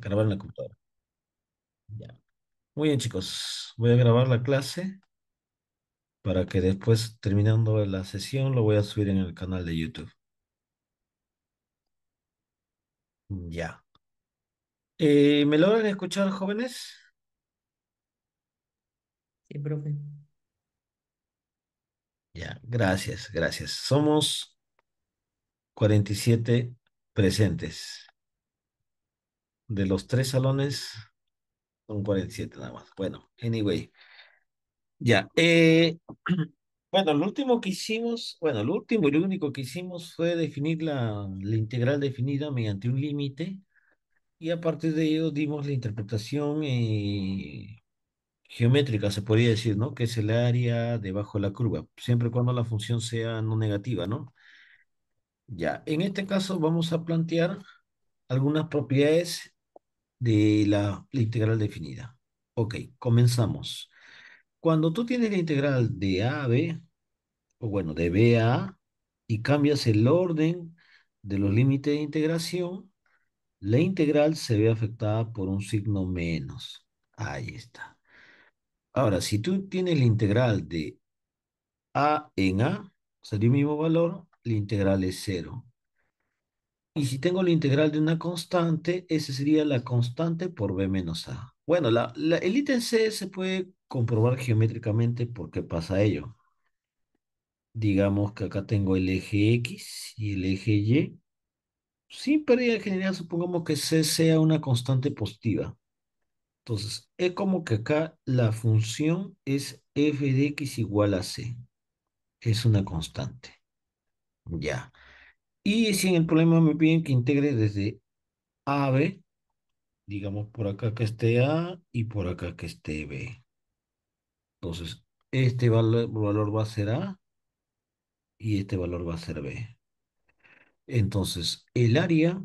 Grabar en la computadora. Ya. Muy bien, chicos. Voy a grabar la clase para que después, terminando la sesión, lo voy a subir en el canal de YouTube. Ya. Eh, ¿me logran escuchar, jóvenes? Sí, profe. Ya, gracias, gracias. Somos 47 presentes de los tres salones, son 47 nada más. Bueno, anyway. Ya. Eh, bueno, lo último que hicimos, bueno, lo último y lo único que hicimos fue definir la, la integral definida mediante un límite y a partir de ello dimos la interpretación eh, geométrica, se podría decir, ¿no? Que es el área debajo de la curva, siempre cuando la función sea no negativa, ¿no? Ya, en este caso vamos a plantear algunas propiedades de la, integral definida. Ok, comenzamos. Cuando tú tienes la integral de AB, o bueno, de B a y cambias el orden de los límites de integración, la integral se ve afectada por un signo menos. Ahí está. Ahora, si tú tienes la integral de A en A, o el mismo valor, la integral es cero. Y si tengo la integral de una constante, esa sería la constante por b menos a. Bueno, la, el ítem C se puede comprobar geométricamente por qué pasa ello. Digamos que acá tengo el eje X y el eje Y. Sin pérdida general, supongamos que C sea una constante positiva. Entonces, es como que acá la función es f de x igual a c. Es una constante. Ya. Y si en el problema me piden que integre desde A B, digamos por acá que esté A y por acá que esté B. Entonces, este valor, valor va a ser A y este valor va a ser B. Entonces, el área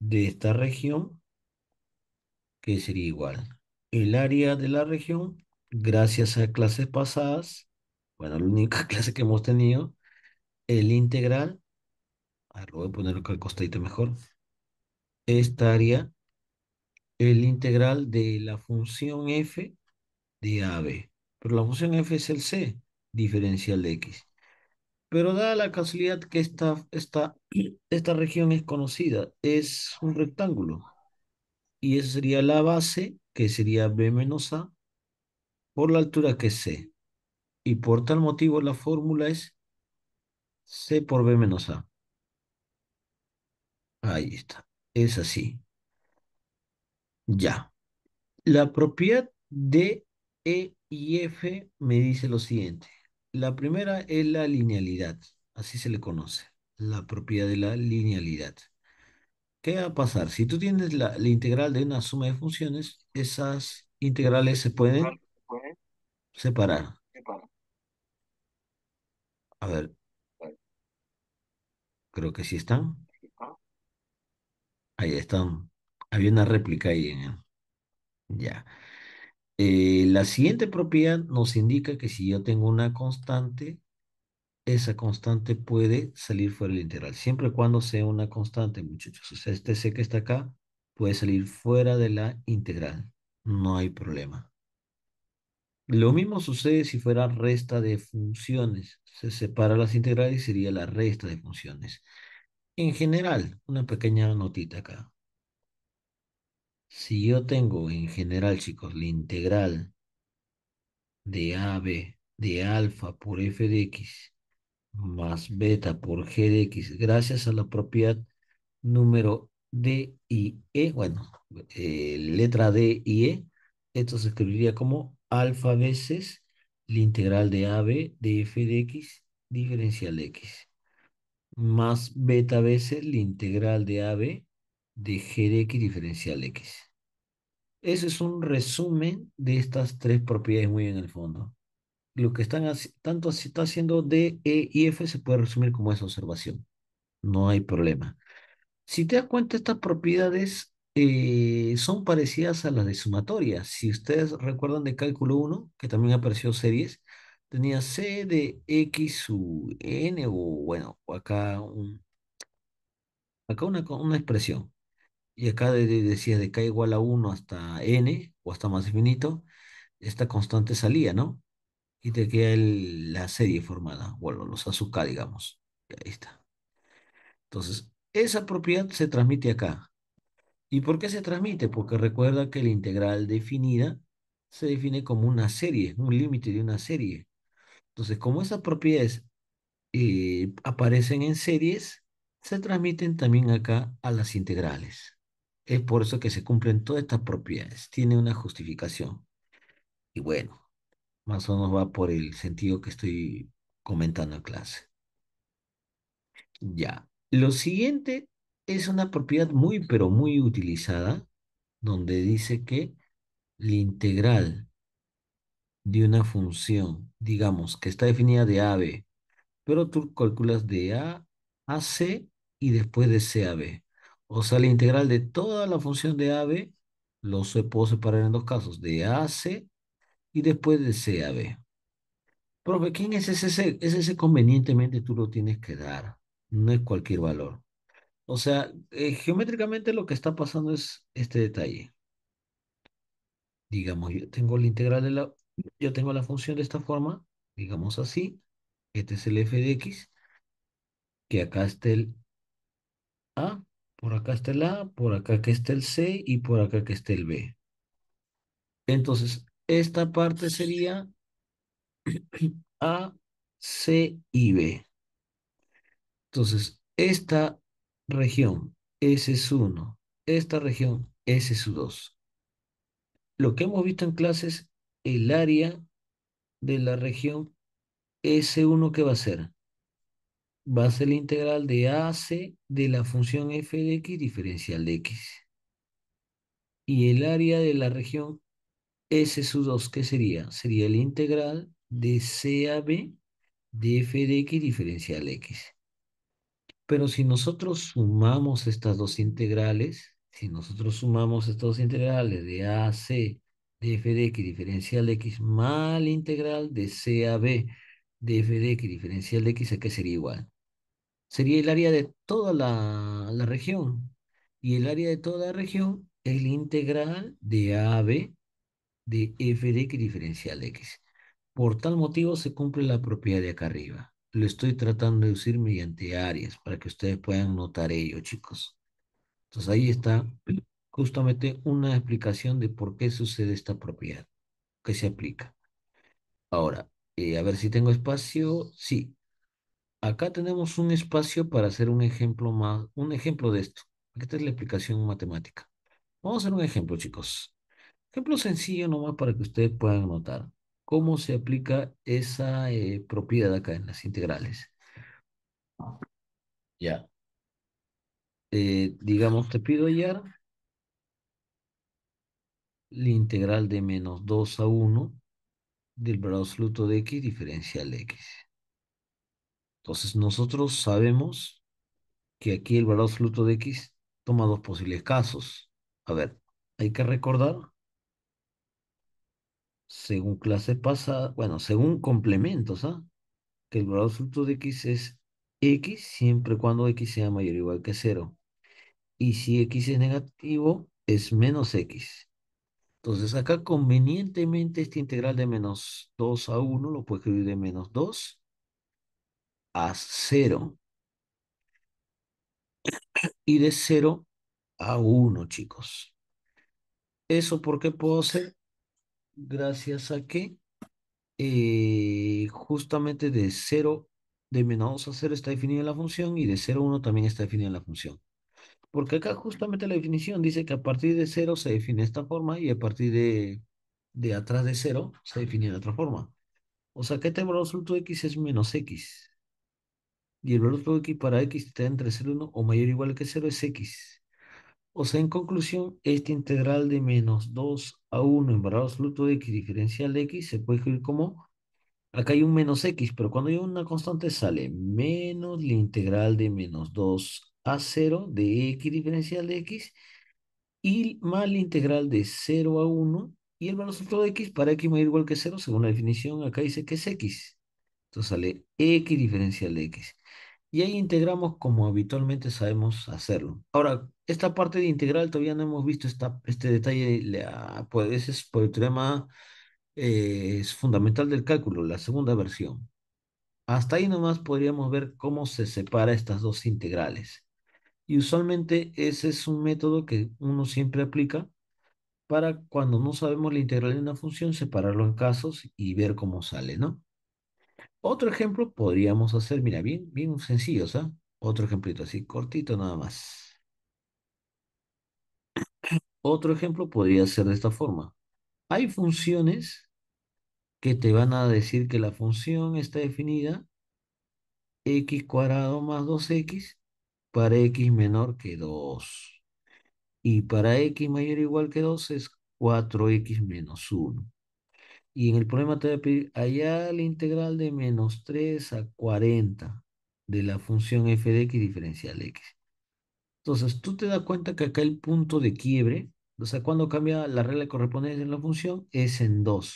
de esta región, que sería igual. El área de la región, gracias a clases pasadas, bueno, la única clase que hemos tenido, el integral a ah, ver, lo voy a poner acá al costadito mejor. Esta área, el integral de la función f de AB. Pero la función f es el c diferencial de x. Pero dada la casualidad que esta, esta región es conocida, es un rectángulo. Y esa sería la base, que sería B menos A, por la altura que es C. Y por tal motivo la fórmula es C por B menos A. Ahí está. Es así. Ya. La propiedad de E y F me dice lo siguiente. La primera es la linealidad. Así se le conoce. La propiedad de la linealidad. ¿Qué va a pasar? Si tú tienes la, integral de una suma de funciones, esas integrales se pueden ah, separar. A ver. Creo que sí están. Ahí están. Había una réplica ahí Ya. Eh, la siguiente propiedad nos indica que si yo tengo una constante, esa constante puede salir fuera del integral. Siempre y cuando sea una constante, muchachos. este C que está acá puede salir fuera de la integral. No hay problema. Lo mismo sucede si fuera resta de funciones. Se separa las integrales y sería la resta de funciones. En general, una pequeña notita acá. Si yo tengo en general, chicos, la integral de AB de alfa por f de x más beta por g de x gracias a la propiedad número D y E, bueno, eh, letra D y E, esto se escribiría como alfa veces la integral de AB de f de x diferencial de x más beta veces la integral de AB de g de x diferencial x. Ese es un resumen de estas tres propiedades muy en el fondo. Lo que están tanto se está haciendo de E y F se puede resumir como esa observación. No hay problema. Si te das cuenta, estas propiedades eh, son parecidas a las de sumatoria. Si ustedes recuerdan de cálculo 1, que también apareció series, tenía C de X sub N, o bueno, acá, acá una, una expresión. Y acá decía de K igual a 1 hasta N, o hasta más infinito, esta constante salía, ¿no? Y te queda la serie formada, bueno, los azúcar, digamos. ahí está. Entonces, esa propiedad se transmite acá. ¿Y por qué se transmite? Porque recuerda que la integral definida se define como una serie, un límite de una serie. Entonces, como esas propiedades eh, aparecen en series, se transmiten también acá a las integrales. Es por eso que se cumplen todas estas propiedades. Tiene una justificación. Y bueno, más o menos va por el sentido que estoy comentando en clase. Ya. Lo siguiente es una propiedad muy, pero muy utilizada, donde dice que la integral de una función, digamos, que está definida de A B, pero tú calculas de A a C y después de C a B. O sea, la integral de toda la función de A B lo se puedo separar en dos casos, de A a C y después de C a B. Profe, ¿quién es ese Es ese convenientemente tú lo tienes que dar, no es cualquier valor. O sea, eh, geométricamente lo que está pasando es este detalle. Digamos, yo tengo la integral de la yo tengo la función de esta forma, digamos así. Este es el f de x, que acá está el a, por acá está el a, por acá que está el c y por acá que está el b. Entonces, esta parte sería a, c y b. Entonces, esta región S es 1, esta región S es 2. Lo que hemos visto en clases el área de la región S1 que va a ser? Va a ser la integral de AC de la función f de x diferencial de x. Y el área de la región S2, ¿qué sería? Sería la integral de B de f de x diferencial de x. Pero si nosotros sumamos estas dos integrales, si nosotros sumamos estas dos integrales de AC f de x diferencial de x mal integral de c a b de x diferencial de x, ¿a qué sería igual? Sería el área de toda la, región. Y el área de toda la región es la integral de b de f de x diferencial de x. Por tal motivo se cumple la propiedad de acá arriba. Lo estoy tratando de decir mediante áreas para que ustedes puedan notar ello, chicos. Entonces ahí está justamente una explicación de por qué sucede esta propiedad que se aplica. Ahora, eh, a ver si tengo espacio. Sí, acá tenemos un espacio para hacer un ejemplo más, un ejemplo de esto. Esta es la explicación matemática. Vamos a hacer un ejemplo, chicos. Ejemplo sencillo nomás para que ustedes puedan notar cómo se aplica esa eh, propiedad acá en las integrales. Ya. Eh, digamos, te pido, Yar, la integral de menos 2 a 1 del valor absoluto de x diferencial de x. Entonces nosotros sabemos que aquí el valor absoluto de x toma dos posibles casos. A ver, hay que recordar, según clase pasada, bueno, según complementos, ¿ah? que el valor absoluto de x es x siempre cuando x sea mayor o igual que 0. Y si x es negativo, es menos x. Entonces acá convenientemente esta integral de menos 2 a 1 lo puedo escribir de menos 2 a 0. Y de 0 a 1, chicos. ¿Eso por qué puedo hacer? Gracias a que eh, justamente de 0, de menos 2 a 0 está definida la función y de 0 a 1 también está definida la función. Porque acá justamente la definición dice que a partir de 0 se define esta forma y a partir de, atrás de 0 se define de otra forma. O sea que este valor absoluto de x es menos x. Y el valor absoluto de x para x está entre 0 y 1 o mayor o igual que 0 es x. O sea, en conclusión, esta integral de menos 2 a 1 en valor absoluto de x diferencial de x se puede escribir como, acá hay un menos x, pero cuando hay una constante sale menos la integral de menos 2 a0 de X diferencial de X y más la integral de 0 a 1 y el valor de X para X mayor igual que 0 según la definición acá dice que es X. Entonces sale X diferencial de X. Y ahí integramos como habitualmente sabemos hacerlo. Ahora, esta parte de integral todavía no hemos visto esta, este detalle, pues ese es por el tema eh, es fundamental del cálculo, la segunda versión. Hasta ahí nomás podríamos ver cómo se separa estas dos integrales. Y usualmente ese es un método que uno siempre aplica para cuando no sabemos la integral de una función, separarlo en casos y ver cómo sale, ¿no? Otro ejemplo podríamos hacer, mira, bien, bien sencillo, sea, Otro ejemplito así, cortito nada más. Otro ejemplo podría ser de esta forma. Hay funciones que te van a decir que la función está definida x cuadrado más 2x para x menor que 2. Y para x mayor o igual que 2 es 4x menos 1. Y en el problema te voy a pedir allá la integral de menos 3 a 40 de la función f de x diferencial x. Entonces, tú te das cuenta que acá el punto de quiebre, o sea, cuando cambia la regla de correspondencia en la función, es en 2.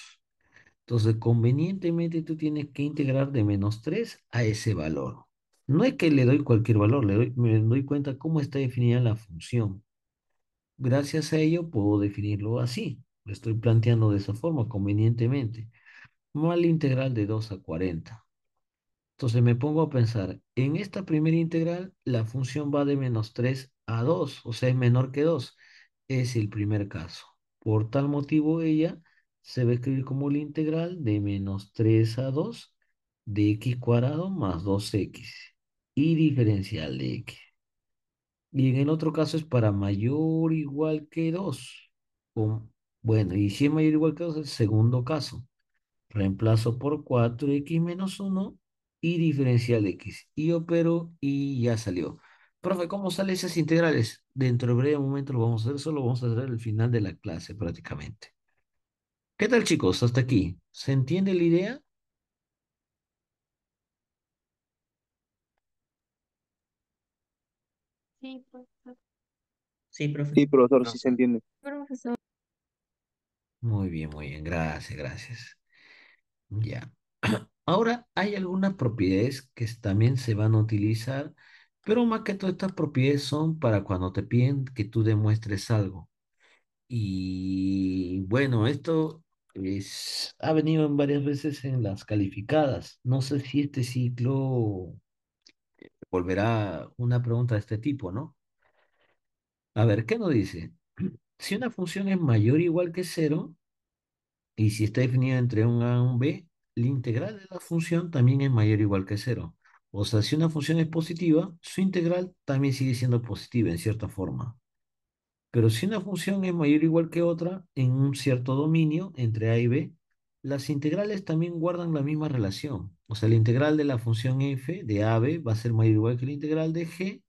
Entonces, convenientemente tú tienes que integrar de menos 3 a ese valor. No es que le doy cualquier valor, le doy, me doy cuenta cómo está definida la función. Gracias a ello puedo definirlo así. Lo estoy planteando de esa forma, convenientemente. Mal integral de 2 a 40. Entonces me pongo a pensar, en esta primera integral la función va de menos 3 a 2, o sea, es menor que 2. Es el primer caso. Por tal motivo ella se va a escribir como la integral de menos 3 a 2 de x cuadrado más 2x y diferencial de x. Y en el otro caso es para mayor o igual que 2. Con, bueno, y si es mayor o igual que 2 el segundo caso. Reemplazo por 4x menos 1 y diferencial de x. Y opero y ya salió. Profe, ¿cómo salen esas integrales? Dentro de breve momento lo vamos a hacer, solo vamos a hacer el final de la clase prácticamente. ¿Qué tal chicos? Hasta aquí. ¿Se entiende la idea? Sí, profesor. Sí, profesor. Sí, se entiende. Muy bien, muy bien. Gracias, gracias. Ya. Ahora hay algunas propiedades que también se van a utilizar, pero más que todas estas propiedades son para cuando te piden que tú demuestres algo. Y bueno, esto es, ha venido en varias veces en las calificadas. No sé si este ciclo volverá una pregunta de este tipo, ¿no? A ver, ¿qué nos dice? Si una función es mayor o igual que cero, y si está definida entre un A y un B, la integral de la función también es mayor o igual que cero. O sea, si una función es positiva, su integral también sigue siendo positiva en cierta forma. Pero si una función es mayor o igual que otra en un cierto dominio entre A y B, las integrales también guardan la misma relación. O sea, la integral de la función f de AB va a ser mayor o igual que la integral de g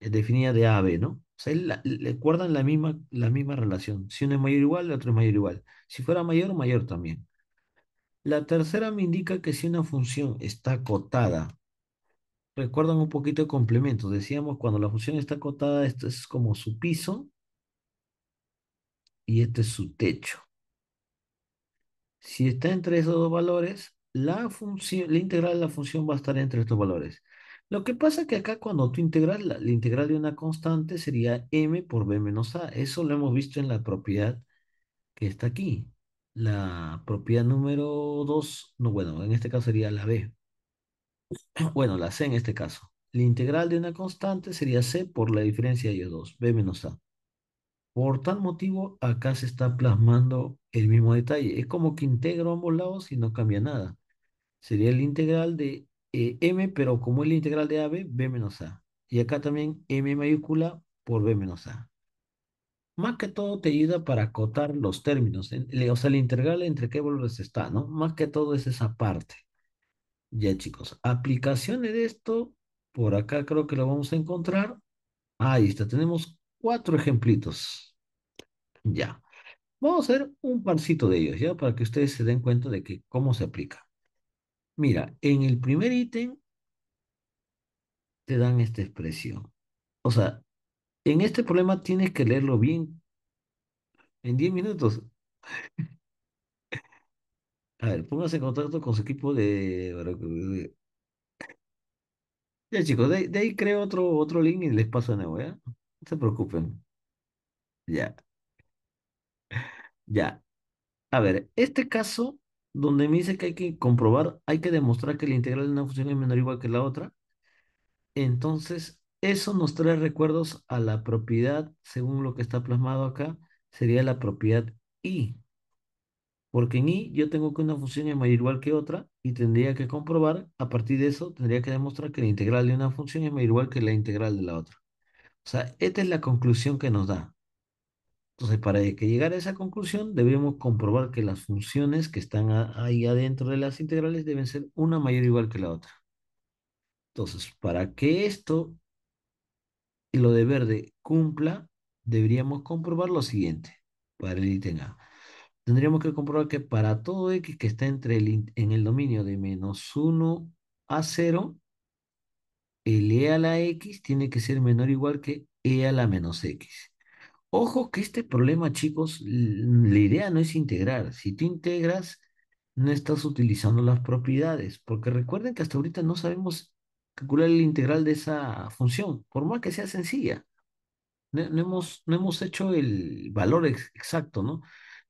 eh, definida de AB, ¿no? O sea, le la misma, la misma relación. Si uno es mayor o igual, el otro es mayor o igual. Si fuera mayor, mayor también. La tercera me indica que si una función está acotada, recuerdan un poquito de complementos. Decíamos cuando la función está acotada, esto es como su piso y este es su techo. Si está entre esos dos valores, la función, la integral de la función va a estar entre estos valores. Lo que pasa es que acá cuando tú integras la, integral de una constante sería m por b menos a. Eso lo hemos visto en la propiedad que está aquí. La propiedad número 2, no, bueno, en este caso sería la b. Bueno, la c en este caso. La integral de una constante sería c por la diferencia de ellos dos, b menos a. Por tal motivo, acá se está plasmando el mismo detalle. Es como que integro ambos lados y no cambia nada. Sería el integral de eh, m, pero como es la integral de AB, b menos a. Y acá también m mayúscula por b menos a. Más que todo te ayuda para acotar los términos. O sea, la integral entre qué valores está, ¿no? Más que todo es esa parte. Ya, chicos. Aplicaciones de esto, por acá creo que lo vamos a encontrar. Ah, ahí está, tenemos cuatro ejemplitos. Ya. Vamos a hacer un parcito de ellos, ¿ya? Para que ustedes se den cuenta de que cómo se aplica. Mira, en el primer ítem te dan esta expresión. O sea, en este problema tienes que leerlo bien. En 10 minutos. A ver, póngase en contacto con su equipo de... Ya chicos, de, ahí creo otro, otro link y les paso de nuevo, ¿ya? No se preocupen. Ya. Ya. A ver, este caso donde me dice que hay que comprobar, hay que demostrar que la integral de una función es menor o igual que la otra. Entonces, eso nos trae recuerdos a la propiedad, según lo que está plasmado acá, sería la propiedad i. Porque en i yo tengo que una función es mayor o igual que otra y tendría que comprobar, a partir de eso, tendría que demostrar que la integral de una función es mayor o igual que la integral de la otra. O sea, esta es la conclusión que nos da. Entonces, para que llegar a esa conclusión, debemos comprobar que las funciones que están ahí adentro de las integrales deben ser una mayor o igual que la otra. Entonces, para que esto lo de verde cumpla, deberíamos comprobar lo siguiente para el ítem A. Tendríamos que comprobar que para todo X que está entre el, en el dominio de menos 1 a 0, el E a la X tiene que ser menor o igual que E a la menos X. Ojo que este problema, chicos, la idea no es integrar. Si tú integras, no estás utilizando las propiedades, porque recuerden que hasta ahorita no sabemos calcular el integral de esa función, por más que sea sencilla. No, hemos, no hemos hecho el valor exacto, ¿no?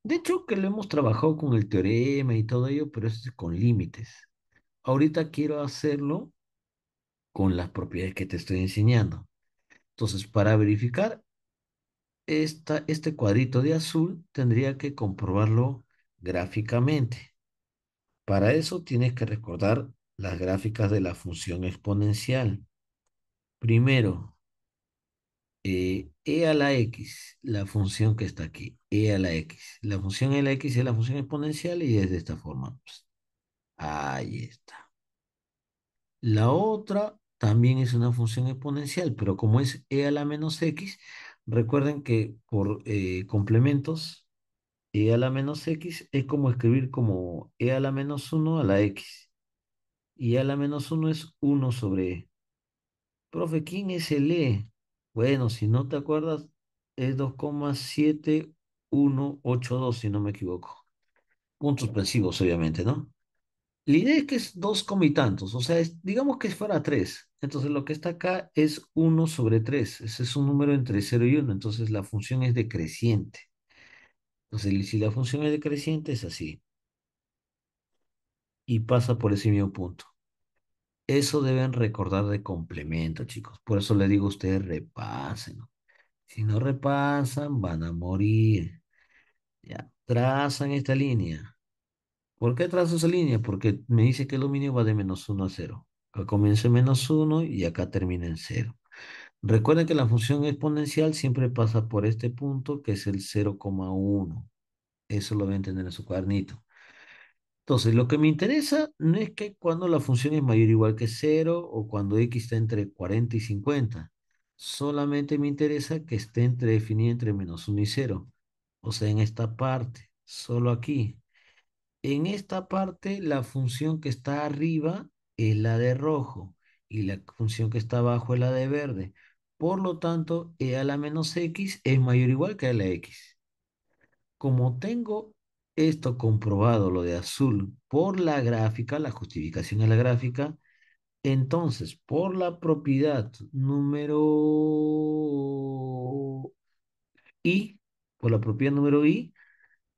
De hecho, que lo hemos trabajado con el teorema y todo ello, pero es con límites. Ahorita quiero hacerlo con las propiedades que te estoy enseñando. Entonces, para verificar, este cuadrito de azul tendría que comprobarlo gráficamente. Para eso tienes que recordar las gráficas de la función exponencial. Primero, eh, e a la x, la función que está aquí, e a la x. La función e a la x es la función exponencial y es de esta forma. ahí está. La otra también es una función exponencial, pero como es e a la menos x, Recuerden que por eh, complementos, e a la menos x es como escribir como e a la menos 1 a la x. Y a la menos 1 es 1 sobre e. Profe, ¿quién es el e? Bueno, si no te acuerdas, es 2,7182, si no me equivoco. Puntos suspensivos, obviamente, ¿no? La idea es que es dos comitantos. o sea, digamos que fuera tres. Entonces lo que está acá es uno sobre tres. Ese es un número entre cero y uno. entonces la función es decreciente. Entonces, si la función es decreciente, es así. Y pasa por ese mismo punto. Eso deben recordar de complemento, chicos. Por eso le digo a ustedes, repasen. Si no repasan, van a morir. Ya, trazan esta línea. ¿Por qué trazo esa línea? Porque me dice que el dominio va de menos 1 a 0. Acá comienza en menos 1 y acá termina en 0. Recuerden que la función exponencial siempre pasa por este punto que es el 0,1. Eso lo deben tener en su cuadernito. Entonces, lo que me interesa no es que cuando la función es mayor o igual que 0 o cuando x está entre 40 y 50. Solamente me interesa que esté entre definida entre menos 1 y 0. O sea, en esta parte, solo aquí. En esta parte, la función que está arriba es la de rojo y la función que está abajo es la de verde. Por lo tanto, e a la menos x es mayor o igual que a la x. Como tengo esto comprobado, lo de azul, por la gráfica, la justificación es la gráfica, entonces, por la propiedad número i, por la propiedad número i,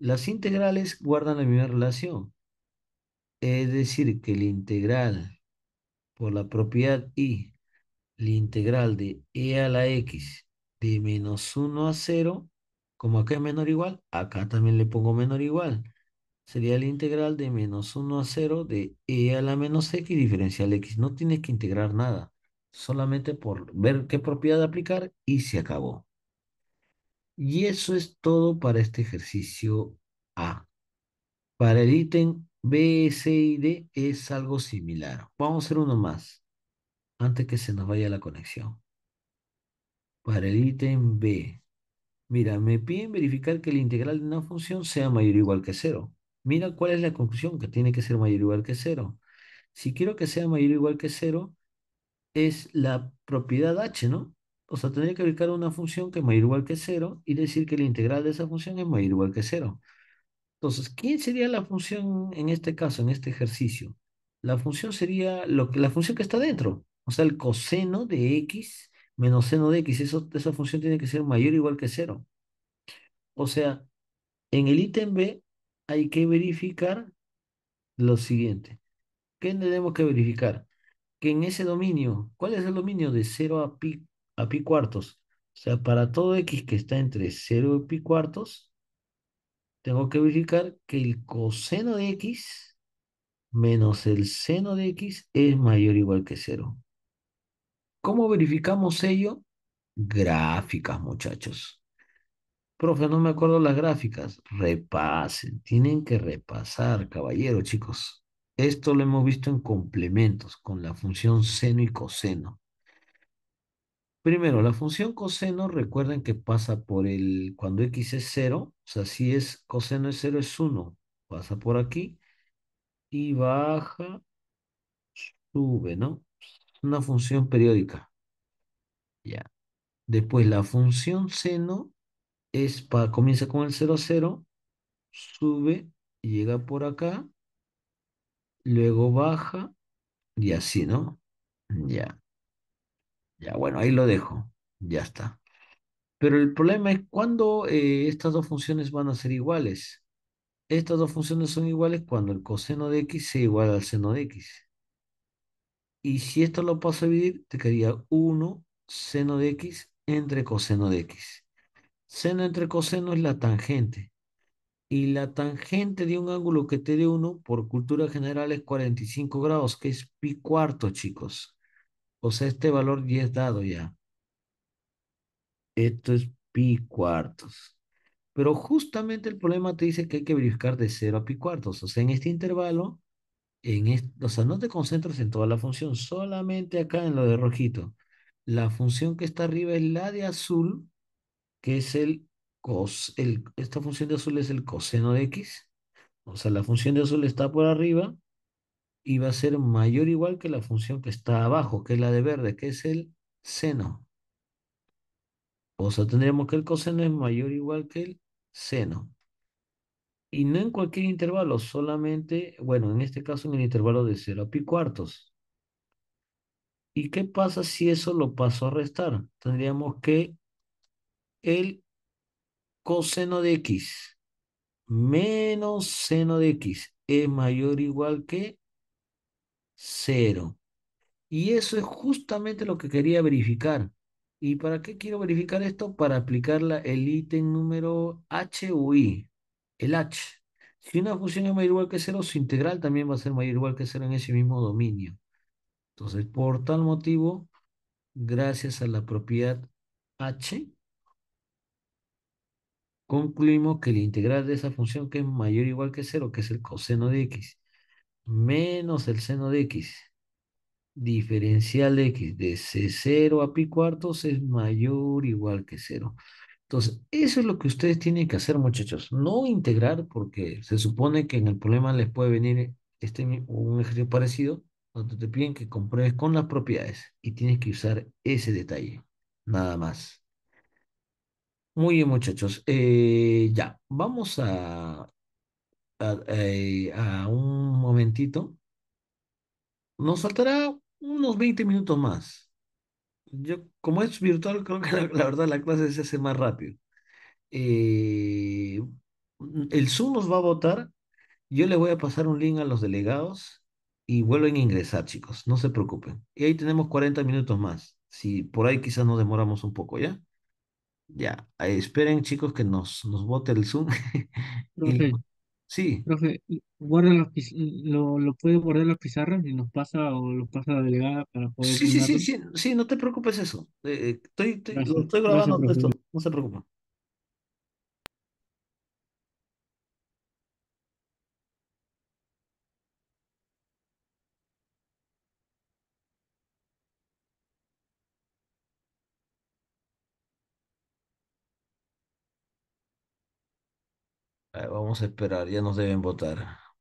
las integrales guardan la misma relación. Es decir, que la integral por la propiedad y, la integral de e a la x de menos 1 a 0, como acá es menor igual, acá también le pongo menor igual. Sería la integral de menos 1 a 0 de e a la menos x diferencial x. No tienes que integrar nada, solamente por ver qué propiedad aplicar y se acabó. Y eso es todo para este ejercicio A. Para el ítem B, C y D es algo similar. Vamos a hacer uno más antes que se nos vaya la conexión. Para el ítem B. Mira, me piden verificar que la integral de una función sea mayor o igual que cero. Mira cuál es la conclusión, que tiene que ser mayor o igual que cero. Si quiero que sea mayor o igual que cero, es la propiedad h, ¿no? O sea, tendría que aplicar una función que es mayor o igual que cero. y decir que la integral de esa función es mayor o igual que cero. Entonces, ¿quién sería la función en este caso, en este ejercicio? La función sería lo que, la función que está dentro. O sea, el coseno de x menos seno de x. esa función tiene que ser mayor o igual que cero. O sea, en el ítem B hay que verificar lo siguiente. ¿Qué tenemos que verificar? Que en ese dominio, ¿cuál es el dominio de cero a pi pi cuartos. O sea, para todo x que está entre 0 y pi cuartos, tengo que verificar que el coseno de x menos el seno de x es mayor o igual que 0. ¿Cómo verificamos ello? Gráficas, muchachos. Profe, no me acuerdo las gráficas. Repasen, tienen que repasar, caballero, chicos. Esto lo hemos visto en complementos con la función seno y coseno. Primero, la función coseno, recuerden que pasa por el, cuando x es 0, o sea, si es coseno es 0 es 1, pasa por aquí y baja, sube, ¿no? Una función periódica. Ya. Después, la función seno es para, comienza con el 0, 0, sube, llega por acá, luego baja y así, ¿no? Ya. Ya, bueno, ahí lo dejo. Ya está. Pero el problema es cuando eh, estas dos funciones van a ser iguales. Estas dos funciones son iguales cuando el coseno de x sea igual al seno de x. Y si esto lo paso a dividir, te quedaría 1 seno de x entre coseno de x. Seno entre coseno es la tangente. Y la tangente de un ángulo que te dé 1 por cultura general es 45 grados, que es pi cuarto, chicos. O sea, este valor ya es dado ya. Esto es pi cuartos. Pero justamente el problema te dice que hay que verificar de 0 a pi cuartos. O sea, en este intervalo, en este, o sea, no te concentras en toda la función, solamente acá en lo de rojito. La función que está arriba es la de azul, que es el cos. El, esta función de azul es el coseno de x. O sea, la función de azul está por arriba y va a ser mayor o igual que la función que está abajo, que es la de verde, que es el seno. O sea, tendríamos que el coseno es mayor o igual que el seno. Y no en cualquier intervalo, solamente, bueno, en este caso en el intervalo de 0 a pi cuartos. ¿Y qué pasa si eso lo paso a restar? Tendríamos que el coseno de x menos seno de x es mayor o igual que cero. Y eso es justamente lo que quería verificar. ¿Y para qué quiero verificar esto? Para aplicar la, el ítem número H o I, el H. Si una función es mayor o igual que cero, su integral también va a ser mayor o igual que cero en ese mismo dominio. Entonces, por tal motivo, gracias a la propiedad H, concluimos que la integral de esa función que es mayor o igual que cero, que es el coseno de X, menos el seno de x diferencial de x de c0 a pi cuartos es mayor o igual que cero. Entonces, eso es lo que ustedes tienen que hacer, muchachos. No integrar, porque se supone que en el problema les puede venir este, un ejercicio parecido, donde te piden que compruebes con las propiedades y tienes que usar ese detalle, nada más. Muy bien, muchachos. Eh, ya, vamos a eh, a, un momentito, nos faltará unos 20 minutos más. Yo, como es virtual, creo que la, verdad la clase se hace más rápido. Eh, el Zoom nos va a votar. Yo le voy a pasar un link a los delegados y vuelven a ingresar, chicos. No se preocupen. Y ahí tenemos 40 minutos más. Si por ahí quizás nos demoramos un poco, ¿ya? Ya, eh, esperen, chicos, que nos, nos vote el Zoom. Sí, Profe, guarda los, lo, lo puede guardar las pizarras y nos pasa o los pasa a la delegada para poder sí, sí, sí, sí, sí, no te preocupes eso. Eh, eh, estoy, estoy, grabando esto, no se preocupes. esperar, ya nos deben votar.